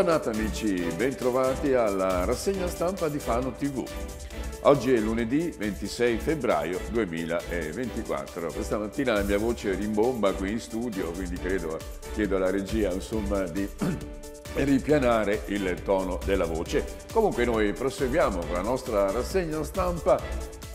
giornata amici, bentrovati alla rassegna stampa di Fano TV. Oggi è lunedì 26 febbraio 2024. Questa mattina la mia voce rimbomba qui in studio, quindi credo, chiedo alla regia insomma, di ripianare il tono della voce. Comunque noi proseguiamo con la nostra rassegna stampa eh,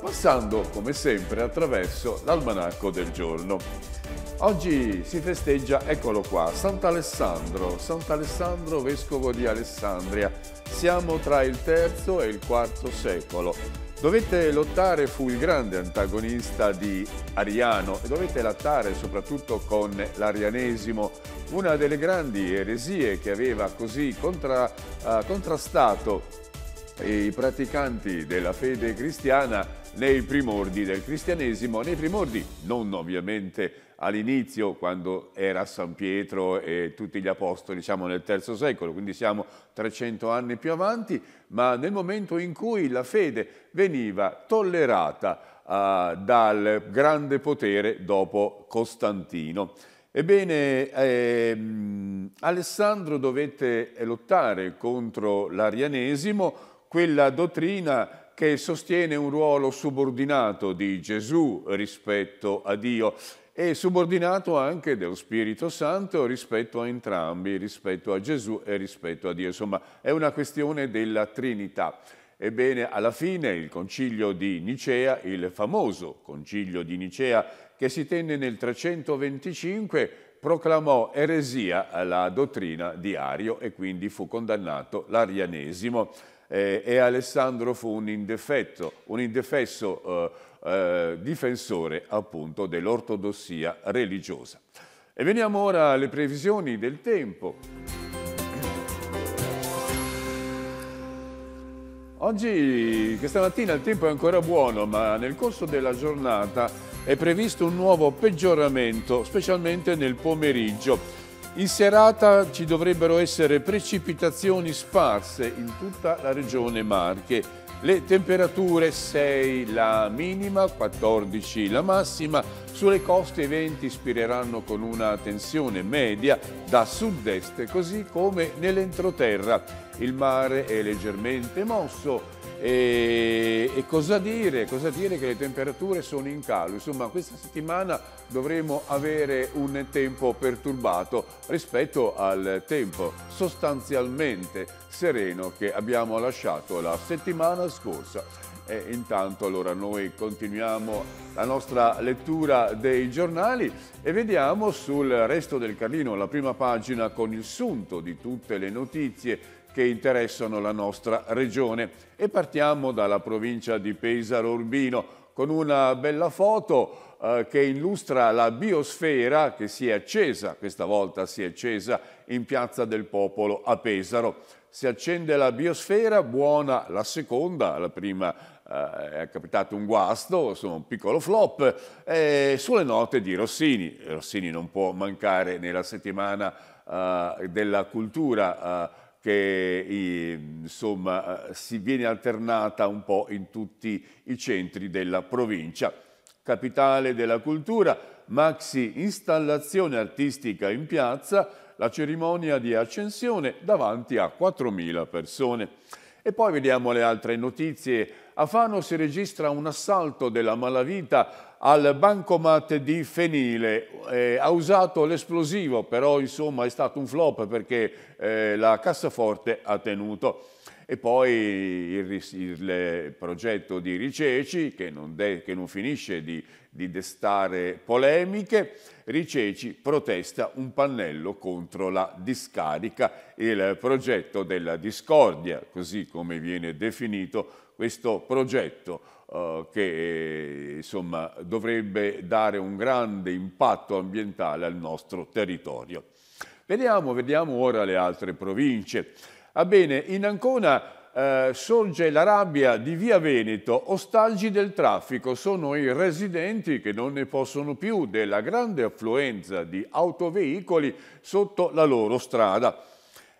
passando come sempre attraverso l'almanacco del giorno. Oggi si festeggia, eccolo qua, Sant'Alessandro, Sant'Alessandro vescovo di Alessandria. Siamo tra il III e il IV secolo. Dovete lottare, fu il grande antagonista di Ariano e dovete lottare soprattutto con l'arianesimo, una delle grandi eresie che aveva così contra, eh, contrastato i praticanti della fede cristiana nei primordi del cristianesimo, nei primordi non ovviamente all'inizio quando era San Pietro e tutti gli apostoli, diciamo nel terzo secolo, quindi siamo 300 anni più avanti, ma nel momento in cui la fede veniva tollerata eh, dal grande potere dopo Costantino. Ebbene, ehm, Alessandro dovette lottare contro l'arianesimo, quella dottrina che sostiene un ruolo subordinato di Gesù rispetto a Dio e subordinato anche dello Spirito Santo rispetto a entrambi, rispetto a Gesù e rispetto a Dio. Insomma, è una questione della Trinità. Ebbene, alla fine il concilio di Nicea, il famoso concilio di Nicea, che si tenne nel 325, proclamò eresia la dottrina di Ario e quindi fu condannato l'arianesimo eh, e Alessandro fu un indefetto, un indefesso eh, eh, difensore appunto dell'ortodossia religiosa. E veniamo ora alle previsioni del tempo. Oggi, questa mattina, il tempo è ancora buono, ma nel corso della giornata è previsto un nuovo peggioramento, specialmente nel pomeriggio. In serata ci dovrebbero essere precipitazioni sparse in tutta la regione Marche le temperature 6 la minima, 14 la massima, sulle coste i venti spireranno con una tensione media da sud-est, così come nell'entroterra. Il mare è leggermente mosso, e, e cosa, dire? cosa dire? Che le temperature sono in calo, insomma questa settimana dovremo avere un tempo perturbato rispetto al tempo sostanzialmente sereno che abbiamo lasciato la settimana scorsa. E intanto allora noi continuiamo la nostra lettura dei giornali e vediamo sul resto del Carlino la prima pagina con il sunto di tutte le notizie che interessano la nostra regione. E partiamo dalla provincia di Pesaro Urbino con una bella foto eh, che illustra la biosfera che si è accesa, questa volta si è accesa in Piazza del Popolo a Pesaro. Si accende la biosfera, buona la seconda, la prima eh, è capitato un guasto, insomma un piccolo flop, eh, sulle note di Rossini. Rossini non può mancare nella settimana eh, della cultura eh, che eh, insomma, eh, si viene alternata un po' in tutti i centri della provincia. Capitale della cultura, maxi installazione artistica in piazza, la cerimonia di accensione davanti a 4.000 persone. E poi vediamo le altre notizie. A Fano si registra un assalto della malavita al bancomat di Fenile. Eh, ha usato l'esplosivo, però insomma è stato un flop perché eh, la cassaforte ha tenuto e poi il, il eh, progetto di Riceci, che non, de, che non finisce di, di destare polemiche, Riceci protesta un pannello contro la discarica, il progetto della discordia, così come viene definito questo progetto Uh, che eh, insomma, dovrebbe dare un grande impatto ambientale al nostro territorio. Vediamo, vediamo ora le altre province. Ebbene, in Ancona eh, sorge la rabbia di Via Veneto, ostaggi del traffico, sono i residenti che non ne possono più della grande affluenza di autoveicoli sotto la loro strada.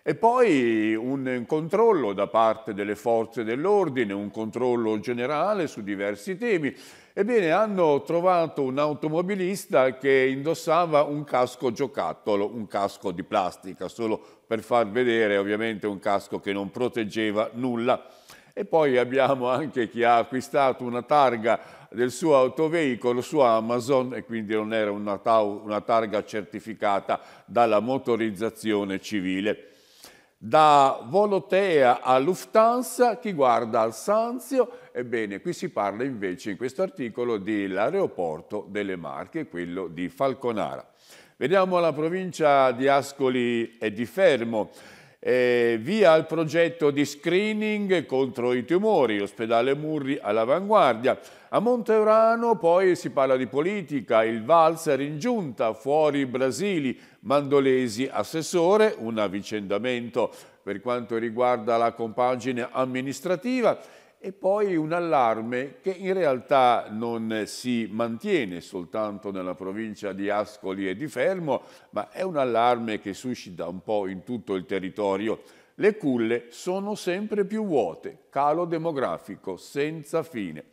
E poi un controllo da parte delle forze dell'ordine, un controllo generale su diversi temi. Ebbene, hanno trovato un automobilista che indossava un casco giocattolo, un casco di plastica, solo per far vedere ovviamente un casco che non proteggeva nulla. E poi abbiamo anche chi ha acquistato una targa del suo autoveicolo su Amazon e quindi non era una, una targa certificata dalla motorizzazione civile. Da Volotea a Lufthansa, chi guarda al Sanzio, ebbene qui si parla invece in questo articolo dell'aeroporto delle Marche, quello di Falconara. Veniamo alla provincia di Ascoli e di Fermo. Eh, via il progetto di screening contro i tumori, ospedale Murri all'avanguardia. A Monte Urano poi si parla di politica, il valzer in giunta, fuori Brasili, Mandolesi assessore, un avvicendamento per quanto riguarda la compagine amministrativa e poi un allarme che in realtà non si mantiene soltanto nella provincia di Ascoli e di Fermo, ma è un allarme che suscita un po' in tutto il territorio. Le culle sono sempre più vuote, calo demografico senza fine.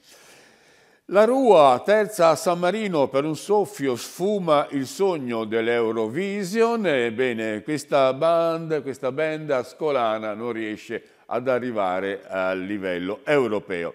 La Rua, terza a San Marino, per un soffio sfuma il sogno dell'Eurovision. Ebbene, questa band, questa band ascolana non riesce a ad arrivare al livello europeo.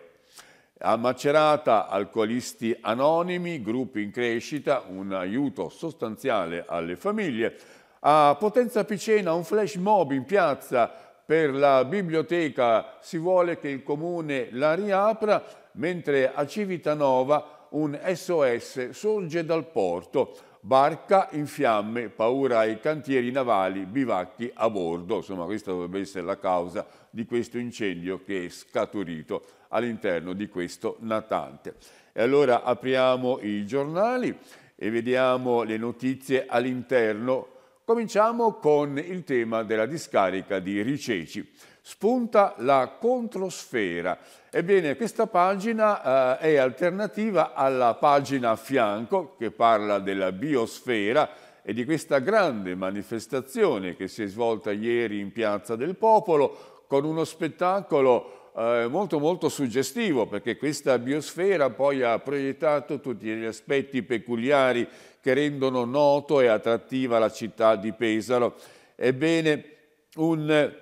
A Macerata, alcolisti anonimi, gruppi in crescita, un aiuto sostanziale alle famiglie. A Potenza Picena, un flash mob in piazza per la biblioteca, si vuole che il comune la riapra, mentre a Civitanova un SOS sorge dal porto, barca in fiamme, paura ai cantieri navali, bivacchi a bordo, insomma questa dovrebbe essere la causa di questo incendio che è scaturito all'interno di questo natante. E allora apriamo i giornali e vediamo le notizie all'interno. Cominciamo con il tema della discarica di Riceci. Spunta la controsfera. Ebbene, questa pagina eh, è alternativa alla pagina a fianco che parla della biosfera, e di questa grande manifestazione che si è svolta ieri in Piazza del Popolo con uno spettacolo eh, molto molto suggestivo perché questa biosfera poi ha proiettato tutti gli aspetti peculiari che rendono noto e attrattiva la città di Pesaro. Ebbene, un,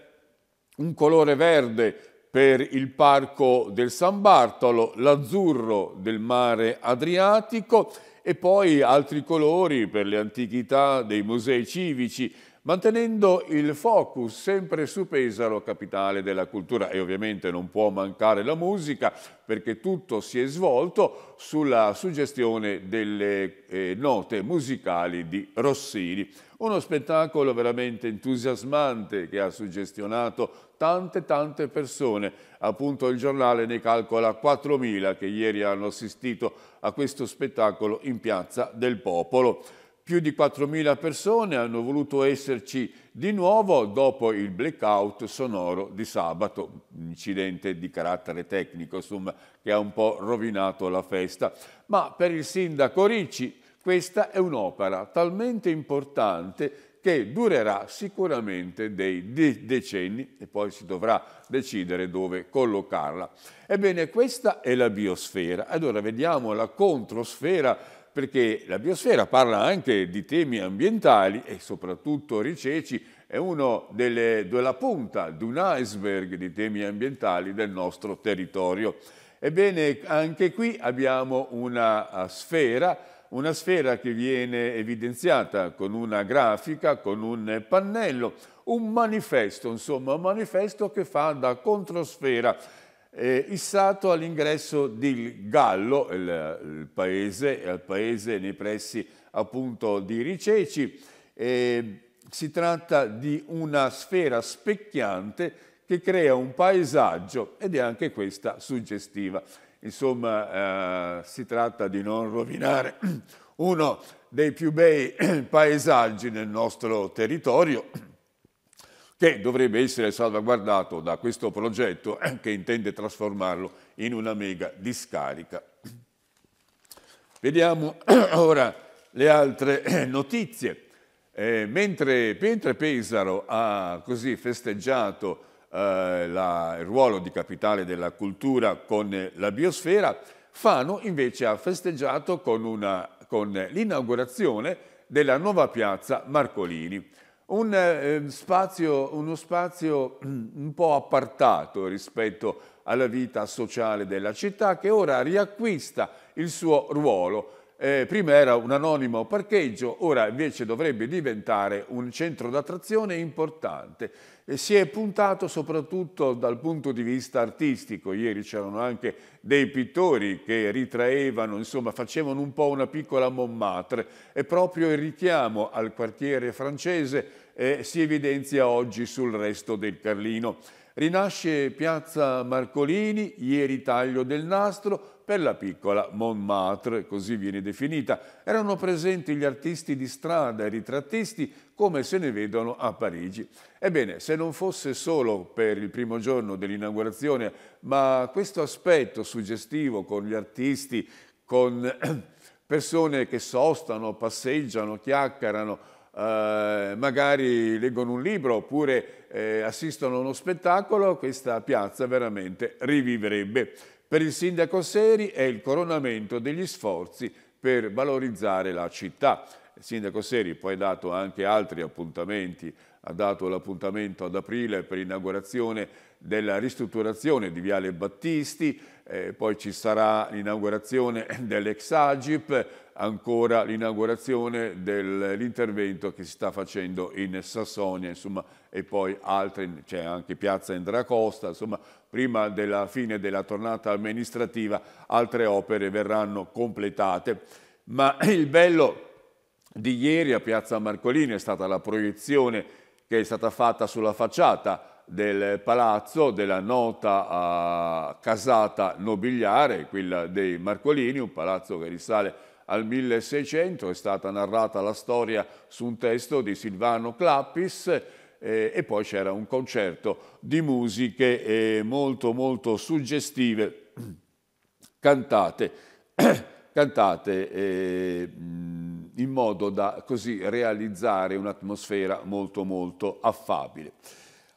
un colore verde per il parco del San Bartolo, l'azzurro del mare Adriatico e poi altri colori per le antichità dei musei civici, mantenendo il focus sempre su Pesaro, capitale della cultura e ovviamente non può mancare la musica perché tutto si è svolto sulla suggestione delle eh, note musicali di Rossini. Uno spettacolo veramente entusiasmante che ha suggestionato tante tante persone. Appunto il giornale ne calcola 4.000 che ieri hanno assistito a questo spettacolo in Piazza del Popolo. Più di 4.000 persone hanno voluto esserci di nuovo dopo il blackout sonoro di sabato, un incidente di carattere tecnico insomma, che ha un po' rovinato la festa. Ma per il sindaco Ricci questa è un'opera talmente importante che durerà sicuramente dei decenni e poi si dovrà decidere dove collocarla. Ebbene, questa è la biosfera. Allora vediamo la controsfera perché la biosfera parla anche di temi ambientali e soprattutto Riceci è una della punta di un iceberg di temi ambientali del nostro territorio. Ebbene, anche qui abbiamo una eh, sfera, una sfera che viene evidenziata con una grafica, con un pannello, un manifesto, insomma, un manifesto che fa da controsfera eh, issato all'ingresso di Gallo, il, il paese, al paese nei pressi appunto di Riceci. Eh, si tratta di una sfera specchiante che crea un paesaggio ed è anche questa suggestiva. Insomma, eh, si tratta di non rovinare uno dei più bei paesaggi nel nostro territorio, che dovrebbe essere salvaguardato da questo progetto eh, che intende trasformarlo in una mega discarica. Vediamo ora le altre notizie. Eh, mentre, mentre, Pesaro ha così festeggiato eh, la, il ruolo di capitale della cultura con la biosfera, Fano invece ha festeggiato con, con l'inaugurazione della nuova piazza Marcolini. Un, eh, spazio, uno spazio un po' appartato rispetto alla vita sociale della città che ora riacquista il suo ruolo eh, prima era un anonimo parcheggio, ora invece dovrebbe diventare un centro d'attrazione importante. E si è puntato soprattutto dal punto di vista artistico, ieri c'erano anche dei pittori che ritraevano, insomma facevano un po' una piccola Montmartre e proprio il richiamo al quartiere francese eh, si evidenzia oggi sul resto del Carlino. Rinasce Piazza Marcolini, ieri taglio del nastro, per la piccola Montmartre, così viene definita. Erano presenti gli artisti di strada e ritrattisti come se ne vedono a Parigi. Ebbene, se non fosse solo per il primo giorno dell'inaugurazione, ma questo aspetto suggestivo con gli artisti, con persone che sostano, passeggiano, chiacchierano, eh, magari leggono un libro oppure eh, assistono a uno spettacolo, questa piazza veramente rivivrebbe. Per il sindaco Seri è il coronamento degli sforzi per valorizzare la città. Il sindaco Seri poi ha dato anche altri appuntamenti ha dato l'appuntamento ad aprile per l'inaugurazione della ristrutturazione di Viale Battisti, eh, poi ci sarà l'inaugurazione dell'ex Agip, ancora l'inaugurazione dell'intervento che si sta facendo in Sassonia, insomma, e poi altre, c'è anche Piazza Endracosta, insomma, prima della fine della tornata amministrativa altre opere verranno completate. Ma il bello di ieri a Piazza Marcolini è stata la proiezione che è stata fatta sulla facciata del palazzo della nota uh, casata nobiliare, quella dei Marcolini, un palazzo che risale al 1600, è stata narrata la storia su un testo di Silvano Clappis eh, e poi c'era un concerto di musiche eh, molto molto suggestive cantate, cantate eh, in modo da così realizzare un'atmosfera molto molto affabile.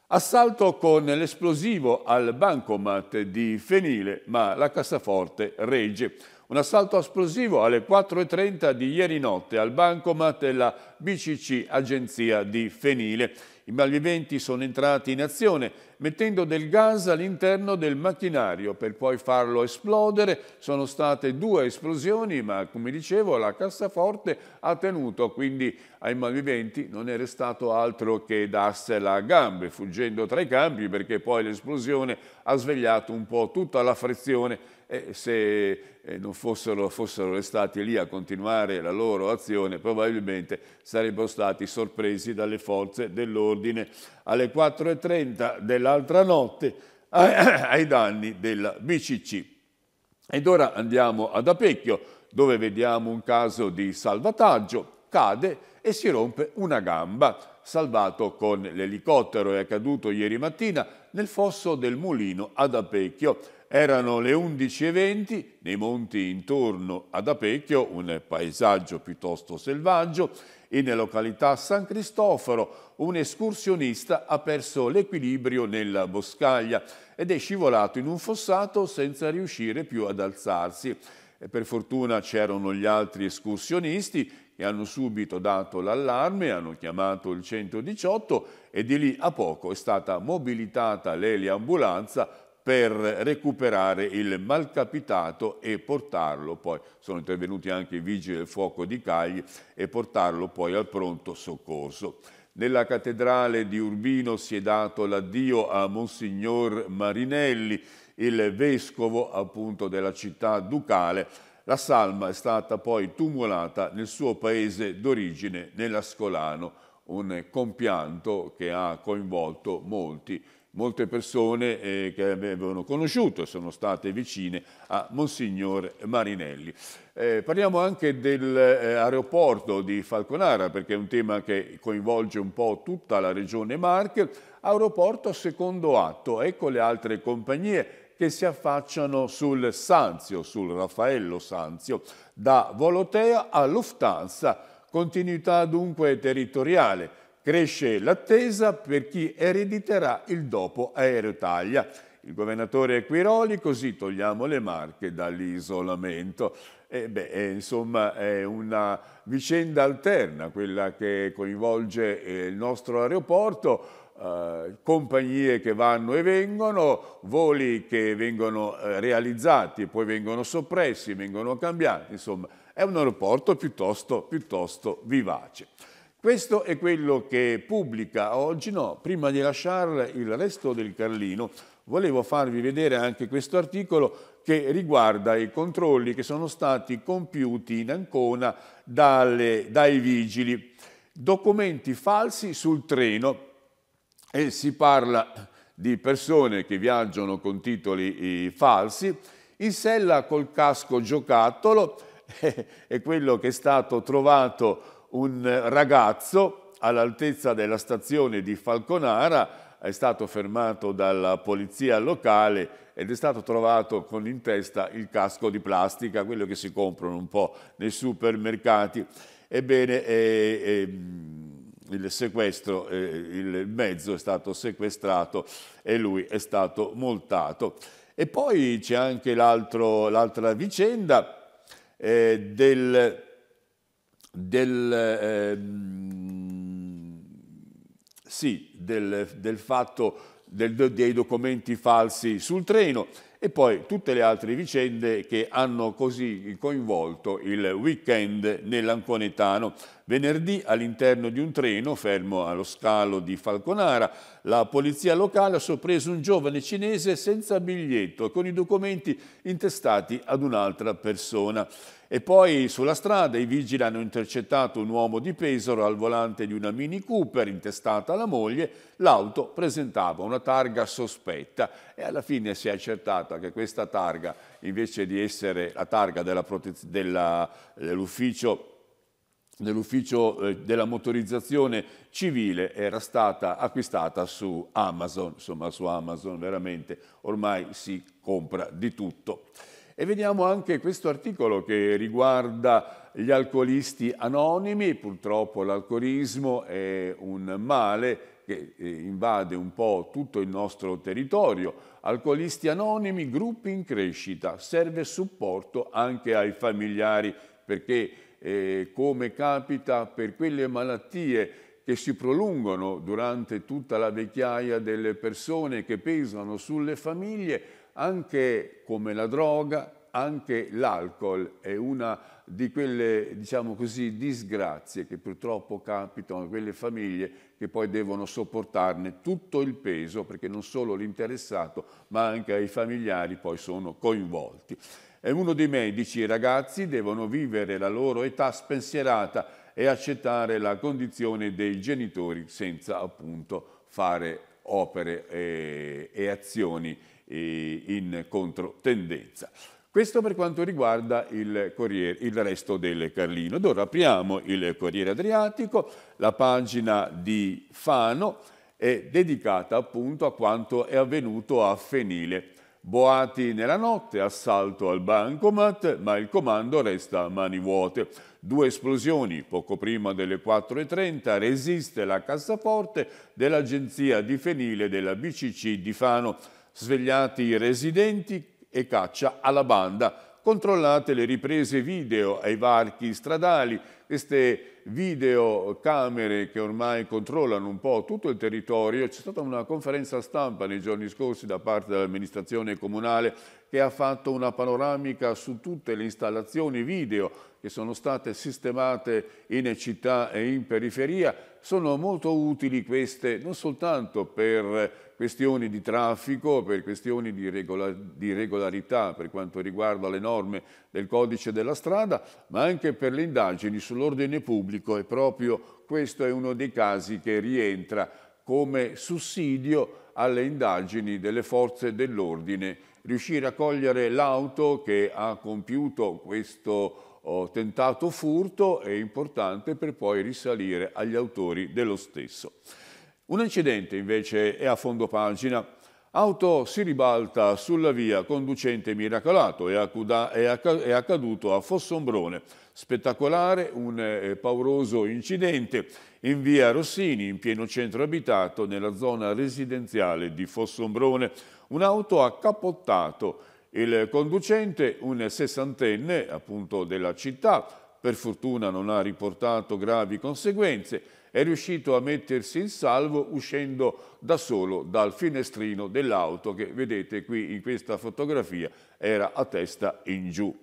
Assalto con l'esplosivo al bancomat di Fenile, ma la cassaforte regge. Un assalto esplosivo alle 4.30 di ieri notte al bancomat della BCC Agenzia di Fenile. I malviventi sono entrati in azione mettendo del gas all'interno del macchinario per poi farlo esplodere. Sono state due esplosioni ma come dicevo la cassaforte ha tenuto quindi ai malviventi non è restato altro che darsela a gambe fuggendo tra i campi perché poi l'esplosione ha svegliato un po' tutta la frizione e se eh, non fossero, fossero restati lì a continuare la loro azione probabilmente sarebbero stati sorpresi dalle forze dell'ordine alle 4.30 dell'altra notte ai danni della BCC. Ed ora andiamo ad Apecchio dove vediamo un caso di salvataggio, cade e si rompe una gamba salvato con l'elicottero, è accaduto ieri mattina nel fosso del mulino ad Apecchio. Erano le 11.20 nei monti intorno ad Apecchio, un paesaggio piuttosto selvaggio, e nella località San Cristoforo un escursionista ha perso l'equilibrio nella boscaglia ed è scivolato in un fossato senza riuscire più ad alzarsi. E per fortuna c'erano gli altri escursionisti che hanno subito dato l'allarme, hanno chiamato il 118 e di lì a poco è stata mobilitata l'eliambulanza per recuperare il malcapitato e portarlo poi, sono intervenuti anche i vigili del fuoco di Cagli, e portarlo poi al pronto soccorso. Nella cattedrale di Urbino si è dato l'addio a Monsignor Marinelli, il vescovo appunto della città ducale. La salma è stata poi tumulata nel suo paese d'origine, nell'Ascolano, un compianto che ha coinvolto molti molte persone eh, che avevano conosciuto e sono state vicine a Monsignor Marinelli. Eh, parliamo anche dell'aeroporto eh, di Falconara perché è un tema che coinvolge un po' tutta la regione Marche. Aeroporto secondo atto, ecco le altre compagnie che si affacciano sul Sanzio, sul Raffaello Sanzio, da Volotea a Lufthansa, continuità dunque territoriale Cresce l'attesa per chi erediterà il dopo Aeroitalia. Il governatore Quiroli, così togliamo le marche dall'isolamento. Eh beh, eh, insomma, è una vicenda alterna quella che coinvolge eh, il nostro aeroporto, eh, compagnie che vanno e vengono, voli che vengono realizzati, poi vengono soppressi, vengono cambiati, insomma, è un aeroporto piuttosto, piuttosto vivace. Questo è quello che pubblica oggi. No, prima di lasciare il resto del Carlino, volevo farvi vedere anche questo articolo che riguarda i controlli che sono stati compiuti in Ancona dalle, dai vigili. Documenti falsi sul treno e si parla di persone che viaggiano con titoli falsi, in sella col casco giocattolo, è quello che è stato trovato un ragazzo all'altezza della stazione di Falconara è stato fermato dalla polizia locale ed è stato trovato con in testa il casco di plastica, quello che si comprano un po' nei supermercati. Ebbene, eh, eh, mm, il sequestro, eh, il mezzo è stato sequestrato e lui è stato multato. E poi c'è anche l'altra vicenda eh, del del, ehm, sì, del, del fatto dei documenti falsi sul treno e poi tutte le altre vicende che hanno così coinvolto il weekend nell'Anconetano. Venerdì all'interno di un treno fermo allo scalo di Falconara, la polizia locale ha sorpreso un giovane cinese senza biglietto con i documenti intestati ad un'altra persona. E poi sulla strada i vigili hanno intercettato un uomo di Pesaro al volante di una Mini Cooper intestata alla moglie. L'auto presentava una targa sospetta e alla fine si è accertata che questa targa, invece di essere la targa dell'ufficio dell'ufficio eh, della motorizzazione civile era stata acquistata su Amazon, insomma su Amazon veramente ormai si compra di tutto. E vediamo anche questo articolo che riguarda gli alcolisti anonimi, purtroppo l'alcolismo è un male che eh, invade un po' tutto il nostro territorio. Alcolisti anonimi, gruppi in crescita, serve supporto anche ai familiari perché eh, come capita per quelle malattie che si prolungano durante tutta la vecchiaia delle persone che pesano sulle famiglie, anche come la droga, anche l'alcol è una di quelle, diciamo così, disgrazie che purtroppo capitano a quelle famiglie che poi devono sopportarne tutto il peso, perché non solo l'interessato, ma anche i familiari poi sono coinvolti. È uno dei medici, i ragazzi devono vivere la loro età spensierata e accettare la condizione dei genitori senza appunto fare opere e, e azioni in controtendenza. Questo per quanto riguarda il, Corriere, il resto del Carlino. ora apriamo il Corriere Adriatico, la pagina di Fano è dedicata appunto a quanto è avvenuto a Fenile. Boati nella notte, assalto al bancomat, ma il comando resta a mani vuote. Due esplosioni poco prima delle 4.30, resiste la cassaforte dell'agenzia di Fenile della BCC di Fano svegliati i residenti e caccia alla banda. Controllate le riprese video ai varchi stradali, queste videocamere che ormai controllano un po' tutto il territorio. C'è stata una conferenza stampa nei giorni scorsi da parte dell'amministrazione comunale che ha fatto una panoramica su tutte le installazioni video che sono state sistemate in città e in periferia. Sono molto utili queste non soltanto per questioni di traffico, per questioni di, regolarità per quanto riguarda le norme del codice della strada, ma anche per le indagini sull'ordine pubblico politico e proprio questo è uno dei casi che rientra come sussidio alle indagini delle forze dell'ordine. Riuscire a cogliere l'auto che ha compiuto questo oh, tentato furto è importante per poi risalire agli autori dello stesso. Un incidente invece è a fondo pagina Auto si ribalta sulla via, conducente miracolato, e è accaduto a Fossombrone. Spettacolare, un eh, pauroso incidente in via Rossini, in pieno centro abitato, nella zona residenziale di Fossombrone. Un'auto ha capottato il conducente, un sessantenne appunto della città, per fortuna non ha riportato gravi conseguenze, è riuscito a mettersi in salvo uscendo da solo dal finestrino dell'auto che vedete qui in questa fotografia era a testa in giù.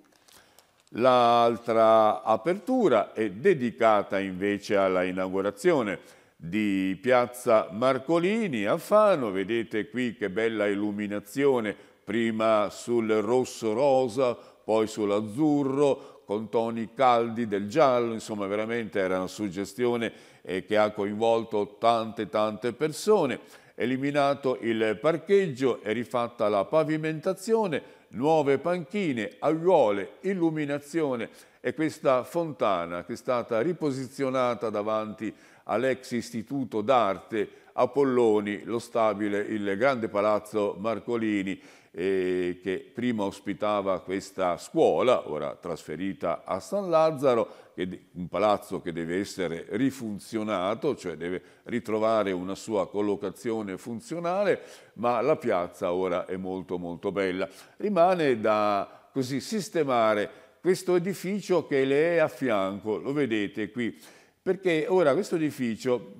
L'altra apertura è dedicata invece alla inaugurazione di Piazza Marcolini a Fano, vedete qui che bella illuminazione, prima sul rosso rosa, poi sull'azzurro, con toni caldi del giallo, insomma veramente era una suggestione eh, che ha coinvolto tante tante persone. Eliminato il parcheggio è rifatta la pavimentazione, nuove panchine, aiuole, illuminazione e questa fontana che è stata riposizionata davanti all'ex istituto d'arte Apolloni, lo stabile, il grande palazzo Marcolini eh, che prima ospitava questa scuola, ora trasferita a San Lazzaro, un palazzo che deve essere rifunzionato, cioè deve ritrovare una sua collocazione funzionale, ma la piazza ora è molto molto bella. Rimane da così sistemare questo edificio che le è a fianco, lo vedete qui, perché ora questo edificio,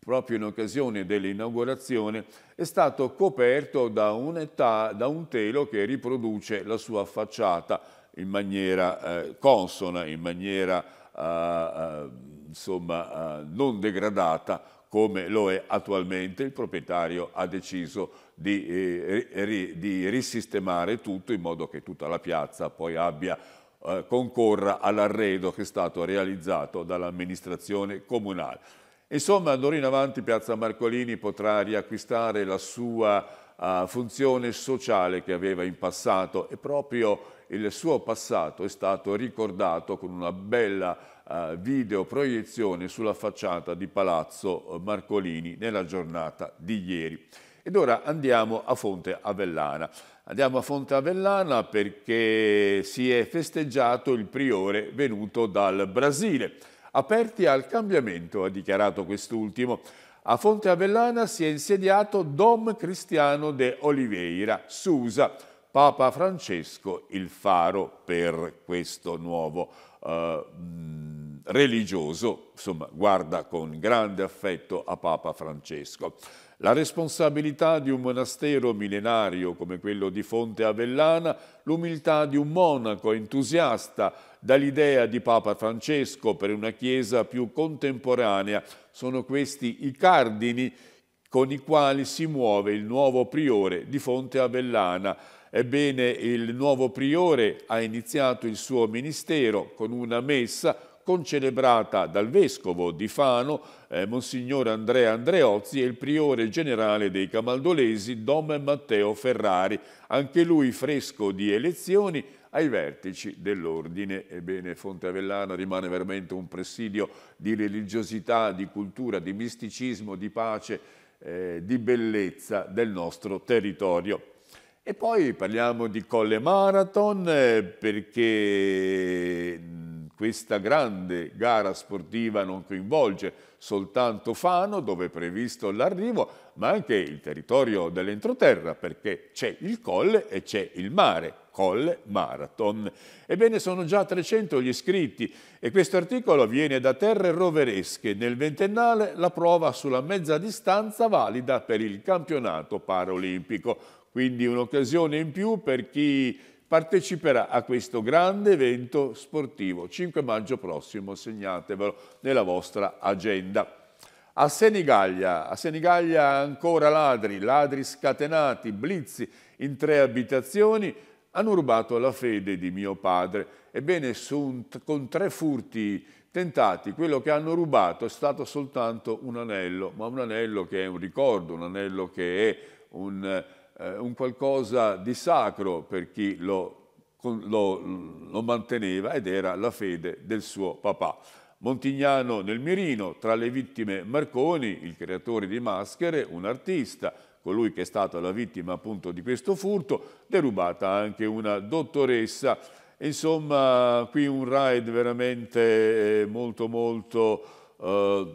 proprio in occasione dell'inaugurazione, è stato coperto da un, da un, telo che riproduce la sua facciata in maniera eh, consona, in maniera eh, eh insomma, eh, non degradata come lo è attualmente. Il proprietario ha deciso di, eh, ri, di risistemare tutto in modo che tutta la piazza poi abbia eh, concorra all'arredo che è stato realizzato dall'amministrazione comunale. Insomma, d'ora in avanti Piazza Marcolini potrà riacquistare la sua uh, funzione sociale che aveva in passato e proprio il suo passato è stato ricordato con una bella uh, videoproiezione sulla facciata di Palazzo Marcolini nella giornata di ieri. Ed ora andiamo a Fonte Avellana. Andiamo a Fonte Avellana perché si è festeggiato il priore venuto dal Brasile aperti al cambiamento, ha dichiarato quest'ultimo. A Fonte Avellana si è insediato Dom Cristiano de Oliveira, Susa, Papa Francesco il faro per questo nuovo eh, religioso, insomma guarda con grande affetto a Papa Francesco. La responsabilità di un monastero millenario come quello di Fonte Avellana, l'umiltà di un monaco entusiasta dall'idea di Papa Francesco per una Chiesa più contemporanea. Sono questi i cardini con i quali si muove il nuovo priore di Fonte Avellana. Ebbene, il nuovo priore ha iniziato il suo ministero con una messa concelebrata dal vescovo di Fano, eh, Monsignor Andrea Andreozzi, e il priore generale dei Camaldolesi, Dom Matteo Ferrari, anche lui fresco di elezioni, ai vertici dell'ordine. Ebbene, Fonte Avellana rimane veramente un presidio di religiosità, di cultura, di misticismo, di pace, eh, di bellezza del nostro territorio. E poi parliamo di Colle Marathon eh, perché questa grande gara sportiva non coinvolge soltanto Fano, dove è previsto l'arrivo, ma anche il territorio dell'entroterra, perché c'è il colle e c'è il mare. Colle Marathon. Ebbene, sono già 300 gli iscritti e questo articolo viene da terre roveresche. Nel ventennale la prova sulla mezza distanza valida per il campionato paraolimpico. Quindi un'occasione in più per chi parteciperà a questo grande evento sportivo. 5 maggio prossimo, segnatevelo nella vostra agenda. A Senigallia, a Senigallia ancora ladri, ladri scatenati, blitz in tre abitazioni, hanno rubato la fede di mio padre. Ebbene, un, con tre furti tentati, quello che hanno rubato è stato soltanto un anello, ma un anello che è un ricordo, un anello che è un, eh, un qualcosa di sacro per chi lo, lo, lo manteneva ed era la fede del suo papà. Montignano nel mirino, tra le vittime Marconi, il creatore di maschere, un artista, colui che è stato la vittima appunto di questo furto, derubata anche una dottoressa. Insomma, qui un raid veramente eh, molto molto eh,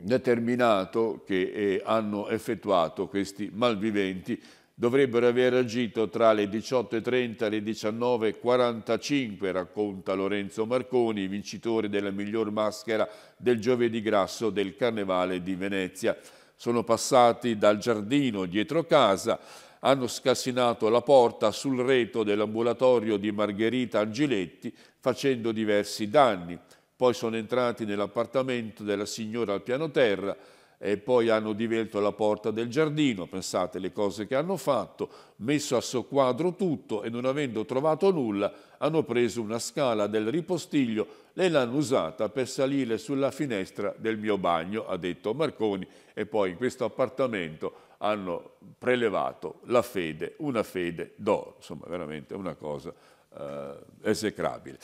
determinato che eh, hanno effettuato questi malviventi dovrebbero aver agito tra le 18.30 e le 19.45, racconta Lorenzo Marconi, vincitore della miglior maschera del giovedì grasso del Carnevale di Venezia. Sono passati dal giardino dietro casa, hanno scassinato la porta sul retro dell'ambulatorio di Margherita Angiletti facendo diversi danni. Poi sono entrati nell'appartamento della signora al piano terra, e poi hanno divelto la porta del giardino, pensate le cose che hanno fatto, messo a soquadro tutto e non avendo trovato nulla, hanno preso una scala del ripostiglio e l'hanno usata per salire sulla finestra del mio bagno, ha detto Marconi, e poi in questo appartamento hanno prelevato la fede, una fede d'oro, insomma veramente una cosa eh, esecrabile.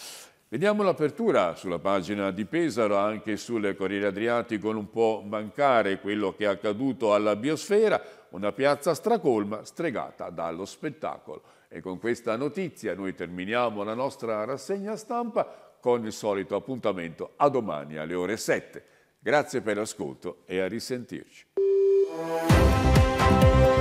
Vediamo l'apertura sulla pagina di Pesaro, anche sul Corriere Adriatico non può mancare quello che è accaduto alla biosfera, una piazza stracolma stregata dallo spettacolo. E con questa notizia noi terminiamo la nostra rassegna stampa con il solito appuntamento a domani alle ore 7. Grazie per l'ascolto e a risentirci.